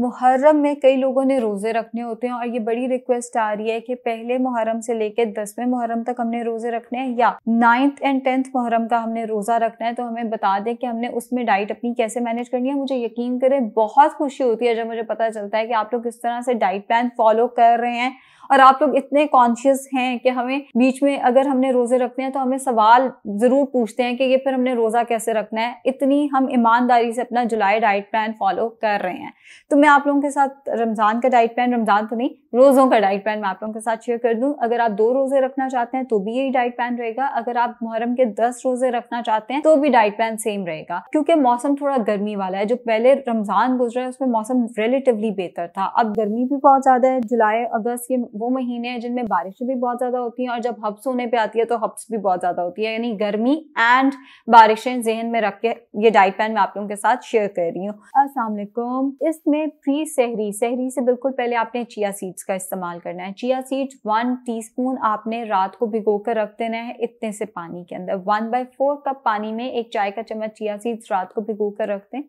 मुहर्रम में कई लोगों ने रोज़े रखने होते हैं और ये बड़ी रिक्वेस्ट आ रही है कि पहले मुहर्रम से लेकर दसवें मुहर्रम तक हमने रोज़े रखने हैं या नाइन्थ एंड टेंथ मुहर्रम का हमने रोज़ा रखना है तो हमें बता दें कि हमने उसमें डाइट अपनी कैसे मैनेज करनी है मुझे यकीन करें बहुत खुशी होती है जब मुझे पता चलता है कि आप लोग किस तरह से डाइट प्लान फॉलो कर रहे हैं और आप लोग इतने कॉन्शियस हैं कि हमें बीच में अगर हमने रोजे रखने हैं तो हमें सवाल जरूर पूछते हैं कि ये फिर हमने रोजा कैसे रखना है इतनी हम ईमानदारी से अपना जुलाई डाइट प्लान फॉलो कर रहे हैं तो मैं आप लोगों के साथ रमजान का डाइट प्लान रमजान तो नहीं रोजों का डाइट प्लान मैं आप लोगों के साथ शेयर कर दूं अगर आप दो रोजे रखना चाहते हैं तो भी यही डाइट प्लान रहेगा अगर आप मुहर्रम के दस रोजे रखना चाहते हैं तो भी डाइट प्लान सेम रहेगा क्योंकि मौसम थोड़ा गर्मी वाला है जो पहले रमजान गुजरा है उसमें मौसम रिलेटिवली बेहतर था अब गर्मी भी बहुत ज्यादा है जुलाई अगस्त ये वो महीने हैं जिनमें बारिश भी बहुत ज़्यादा होती है और जब हब्स होने पे आती है तो हब्स भी बहुत ज़्यादा होती है यानी गर्मी एंड बारिशें जहन में रख के ये डाइट प्लान मैं आप लोगों के साथ शेयर कर रही हूँ असलम इसमें प्री सहरी सहरी से बिल्कुल पहले आपने चिया सीड्स का इस्तेमाल करना है चिया सीड्स वन टी आपने रात को भिगो कर रख देना है इतने से पानी के अंदर वन बाय कप पानी में एक चाय का चम्मच चिया सीड्स रात को भिगो कर रख दें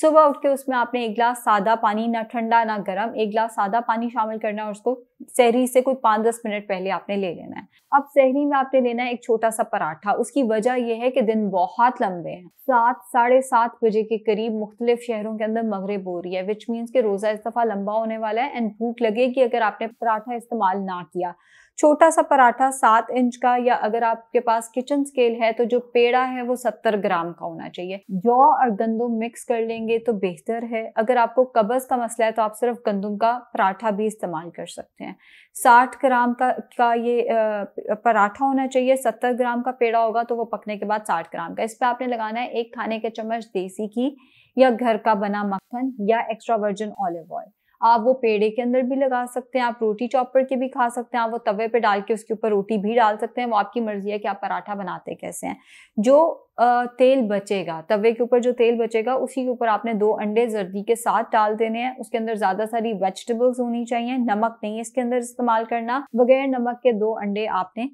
सुबह उठ के उसमें आपने एक गिलास सादा पानी ना ठंडा ना गर्म एक गिलास सादा पानी शामिल करना है उसको सहरी से कोई पाँच दस मिनट पहले आपने ले लेना है अब सहरी में आपने लेना है एक छोटा सा पराठा उसकी वजह यह है कि दिन बहुत लंबे हैं सात साढ़े सात बजे के करीब मुख्तलिफ शहरों के अंदर मगरब हो रही है विच मीन्स के रोज़ा इस दफ़ा लंबा होने वाला है एंड भूख लगेगी अगर आपने पराठा इस्तेमाल ना किया छोटा सा पराठा सात इंच का या अगर आपके पास किचन स्केल है तो जो पेड़ा है वो सत्तर ग्राम का होना चाहिए जौ और गंदुम मिक्स कर लेंगे तो बेहतर है अगर आपको कबज़ का मसला है तो आप सिर्फ गंदुम का पराठा भी इस्तेमाल कर सकते हैं साठ ग्राम का का ये पराठा होना चाहिए सत्तर ग्राम का पेड़ा होगा तो वो पकने के बाद साठ ग्राम का इस पर आपने लगाना है एक खाने के चम्मच देसी घी या घर का बना मक्खन या एक्स्ट्रा वर्जिन ऑलिव ऑयल आप वो पेड़े के अंदर भी लगा सकते हैं आप रोटी चॉपर के भी खा सकते हैं आप वो तवे पे डाल के उसके ऊपर रोटी भी डाल सकते हैं वो आपकी मर्जी है कि आप पराठा बनाते कैसे हैं जो तेल बचेगा तवे के ऊपर जो तेल बचेगा उसी के ऊपर आपने दो अंडे जर्दी के साथ डाल देने हैं उसके अंदर ज़्यादा सारी वेजिटेबल्स होनी चाहिए नमक नहीं है इसके अंदर इस्तेमाल करना बगैर नमक के दो अंडे आपने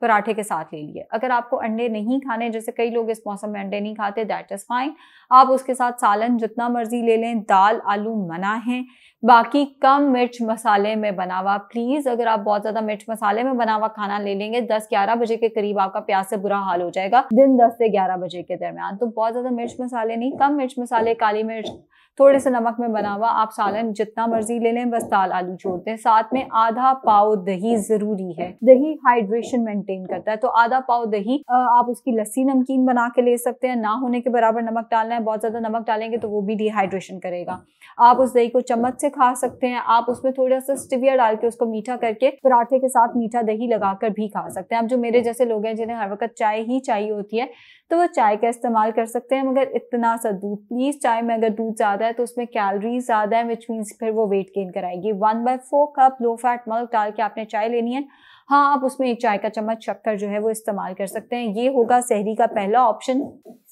पराठे के साथ ले लिए अगर आपको अंडे नहीं खाने जैसे कई लोग इस मौसम में अंडे नहीं खाते दैट इज़ फाइन आप उसके साथ सालन जितना मर्जी ले लें दाल आलू मना है बाकी कम मिर्च मसाले में बना हुआ प्लीज़ अगर आप बहुत ज़्यादा मिर्च मसाले में बना हुआ खाना ले लेंगे दस ग्यारह बजे के करीब आपका प्याज से बुरा हाल हो जाएगा दिन दस से ग्यारह बजे के दरमियान तो बहुत ज़्यादा मिर्च मसाले नहीं कम मिर्च मसाले काली मिर्च थोड़े से नमक में बना हुआ आप सालन जितना मर्जी ले लें बस दाल आलू छोड़ दें साथ में आधा पाव दही ज़रूरी है दही हाइड्रेशन हाइड्रेशन मेंटेन करता है तो आधा पाव दही आप उसकी लस्सी नमकीन बना के ले सकते हैं ना होने के बराबर नमक डालना है बहुत ज़्यादा नमक डालेंगे तो वो भी डिहाइड्रेशन करेगा आप उस दही को चम्मच से खा सकते हैं आप उसमें थोड़ा सा स्टिविया डाल के उसको मीठा करके पराठे के साथ मीठा दही लगाकर भी खा सकते हैं अब जो मेरे जैसे लोग हैं जिन्हें हर वक्त चाय ही चाहिए होती है तो वो चाय का इस्तेमाल कर सकते हैं मगर इतना सा दूध प्लीज़ चाय में अगर दूध ज़्यादा है तो उसमें कैलोरीज ज़्यादा है विच मीन्स फिर वो वेट गेन कराएगी one by four cup low fat milk डाल के आपने चाय लेनी है हाँ आप उसमें एक चाय का चम्मच शक्कर जो है वो इस्तेमाल कर सकते हैं ये होगा शहरी का पहला ऑप्शन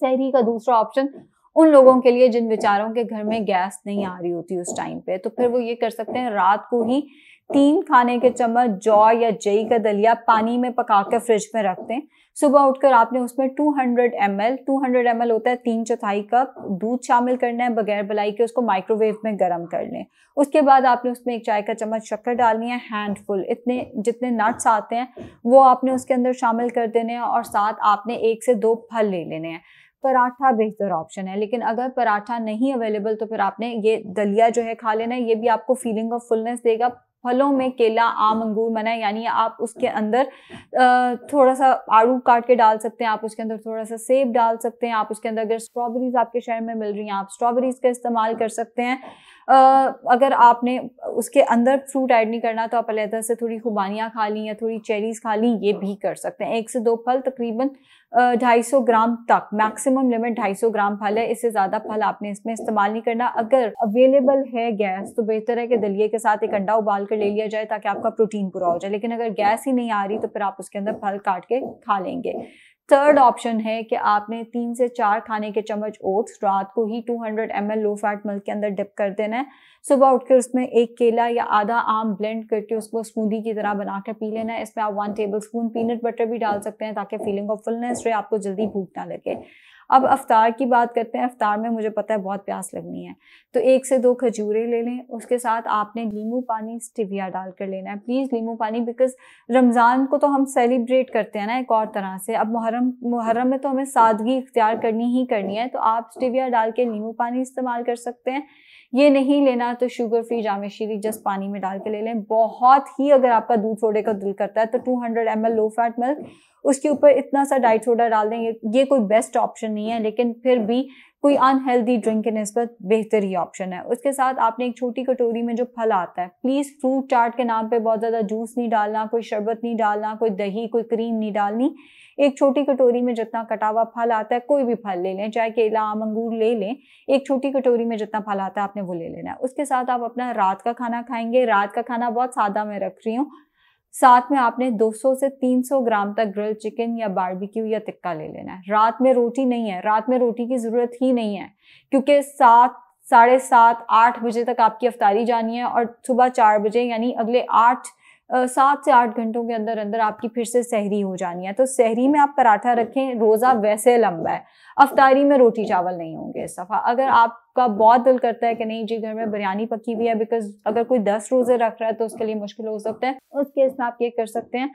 शहरी का दूसरा ऑप्शन उन लोगों के लिए जिन बेचारों के घर में गैस नहीं आ रही होती उस टाइम पे तो फिर वो ये कर सकते हैं रात को ही तीन खाने के चम्मच जौ या जई का दलिया पानी में पका के फ्रिज में रख दें सुबह उठकर आपने उसमें 200 एम एल टू हंड्रेड होता है तीन चौथाई कप दूध शामिल करना है बगैर बलाई के उसको माइक्रोवेव में गर्म कर लें उसके बाद आपने उसमें एक चाय का चम्मच शक्कर डालनी है हैंडफुल इतने जितने नट्स आते हैं वो आपने उसके अंदर शामिल कर देने हैं और साथ आपने एक से दो फल ले लेने हैं पराठा बेहतर ऑप्शन है लेकिन अगर पराठा नहीं अवेलेबल तो फिर आपने ये दलिया जो है खा लेना है ये भी आपको फीलिंग ऑफ फुलनेस देगा फलों में केला आम अंगूर मना यानी आप उसके अंदर थोड़ा सा आड़ू काट के डाल सकते हैं आप उसके अंदर थोड़ा सा सेब डाल सकते हैं आप उसके अंदर अगर स्ट्रॉबेरीज आपके शहर में मिल रही हैं आप स्ट्रॉबेरीज का इस्तेमाल कर सकते हैं अगर आपने उसके अंदर फ्रूट ऐड नहीं करना तो आप अलहदा से थोड़ी खुबानियाँ खा ली या थोड़ी चेरीज़ खा ली ये भी कर सकते हैं एक से दो फल तकरीबन ढाई सौ ग्राम तक मैक्सिमम लिमिट ढाई सौ ग्राम फल है इससे ज़्यादा फल आपने इसमें इस्तेमाल नहीं करना अगर अवेलेबल है गैस तो बेहतर है कि दलिए के साथ एक अंडा उबाल कर ले लिया जाए ताकि आपका प्रोटीन पूरा हो जाए लेकिन अगर गैस ही नहीं आ रही तो फिर आप उसके अंदर फल काट के खा लेंगे थर्ड ऑप्शन है कि आपने तीन से चार खाने के चम्मच ओट्स रात को ही 200 hundred M low fat milk के अंदर डिप कर देना है सुबह उठकर उसमें एक केला या आधा आम ब्लेंड करके उसको स्मूदी की तरह बनाकर पी लेना है इसमें आप one tablespoon peanut butter भी डाल सकते हैं ताकि फीलिंग ऑफ फुलनेस रहे आपको जल्दी भूख ना लगे अब अफ्तार की बात करते हैं अफ्तार में मुझे पता है बहुत प्यास लगनी है तो एक से दो खजूरें ले लें उसके साथ आपने लीमू पानी स्टिविया डाल कर लेना है प्लीज़ लीमू पानी बिकॉज रमज़ान को तो हम सेलिब्रेट करते हैं ना एक और तरह से अब मुहर्रम मुहर्रम में तो हमें सादगी इख्तियार करनी ही करनी है तो आप स्टिविया डाल के नींबू पानी इस्तेमाल कर सकते हैं ये नहीं लेना तो शुगर फ्री जामे शीरी जस्ट पानी में डाल के ले लें बहुत ही अगर आपका दूध सोडे का दिल करता है तो two hundred M L low fat milk उसके ऊपर इतना सा डाइट सोडा डाल दें ये कोई बेस्ट ऑप्शन नहीं है लेकिन फिर भी कोई अनहेल्दी ड्रिंक के नस्बत बेहतर ही ऑप्शन है उसके साथ आपने एक छोटी कटोरी में जो फल आता है प्लीज़ फ्रूट चाट के नाम पे बहुत ज़्यादा जूस नहीं डालना कोई शरबत नहीं डालना कोई दही कोई क्रीम नहीं डालनी एक छोटी कटोरी में जितना कटा हुआ फल आता है कोई भी फल ले लें चाहे केला आम अंगूर ले लें एक छोटी कटोरी में जितना फल आता है आपने वो ले लेना है उसके साथ आप अपना रात का खाना खाएंगे रात का खाना बहुत सादा मैं रख रही हूँ साथ में आपने 200 से 300 ग्राम तक ग्रिल चिकन या बारबेक्यू या तिक्का ले लेना है रात में रोटी नहीं है रात में रोटी की ज़रूरत ही नहीं है क्योंकि सात साढ़े सात आठ बजे तक आपकी अफ्तारी जानी है और सुबह चार बजे यानी अगले आठ सात से आठ घंटों के अंदर अंदर आपकी फिर से सहरी हो जानी है तो सहरी में आप पराठा हम्म। रखें रोज़ा वैसे लंबा है अफतारी में रोटी हम्म। चावल नहीं होंगे इस दफ़ा अगर आपका बहुत दिल करता है कि नहीं जी घर में बिरयानी पकी हुई है बिकॉज अगर कोई दस रोज़े रख रहा है तो उसके लिए मुश्किल हो सकता है उस केस में आप ये कर सकते हैं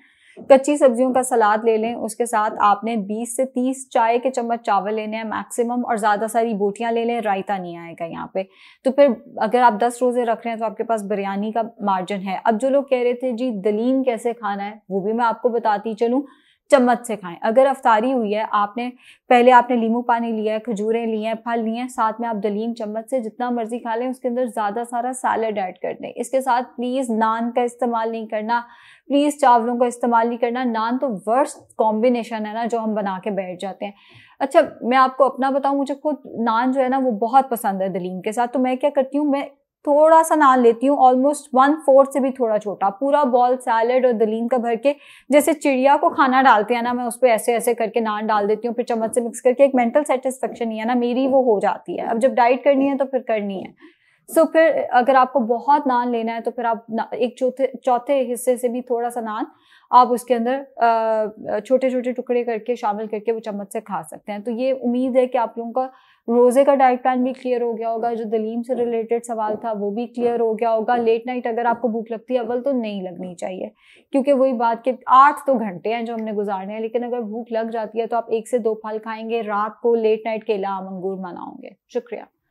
कच्ची सब्जियों का सलाद ले लें उसके साथ आपने 20 से 30 चाय के चम्मच चावल लेने हैं मैक्सिमम और ज़्यादा सारी बोटियाँ ले लें रायता नहीं आएगा यहाँ पे तो फिर अगर आप 10 रोज़े रख रहे हैं तो आपके पास बिरयानी का मार्जिन है अब जो लोग कह रहे थे जी दलीन कैसे खाना है वो भी मैं आपको बताती चलूँ चम्मच से खाएं अगर अफतारी हुई है आपने पहले आपने लीमू पानी लिया है खजूरें ली हैं फल लिए हैं साथ में आप दलीम चम्मच से जितना मर्जी खा लें उसके अंदर ज़्यादा सारा सैलड ऐड कर दें इसके साथ प्लीज़ नान का इस्तेमाल नहीं करना प्लीज़ चावलों का इस्तेमाल नहीं करना नान तो वर्स्ट कॉम्बिनेशन है ना जो हम बना के बैठ जाते हैं अच्छा मैं आपको अपना बताऊँ मुझे खुद नान जो है ना वो बहुत पसंद है दलीम के साथ तो मैं क्या करती हूँ मैं थोड़ा सा नान लेती हूँ ऑलमोस्ट वन फोर्थ से भी थोड़ा छोटा पूरा बॉल सैलड और दलीन का भर के जैसे चिड़िया को खाना डालते हैं ना मैं उस पर ऐसे ऐसे करके नान डाल देती हूँ फिर चम्मच से मिक्स करके एक मेंटल सेटिस्फेक्शन ही है ना मेरी वो हो जाती है अब जब डाइट करनी है तो फिर करनी है सो so, फिर अगर आपको बहुत नान लेना है तो फिर आप एक चौथे चौथे हिस्से से भी थोड़ा सा नान आप उसके अंदर छोटे छोटे टुकड़े करके शामिल करके वो चम्मच से खा सकते हैं तो ये उम्मीद है कि आप लोगों का रोज़े का डाइट प्लान भी क्लियर हो गया होगा जो दलीम से रिलेटेड सवाल था वो भी क्लियर हो गया होगा लेट नाइट अगर आपको भूख लगती है अव्वल तो नहीं लगनी चाहिए क्योंकि वही बात के आठ तो घंटे हैं जो हमने गुजारने हैं लेकिन अगर भूख लग जाती है तो आप एक से दो फल खाएंगे रात को लेट नाइट केला अंगूर मनाओगे शुक्रिया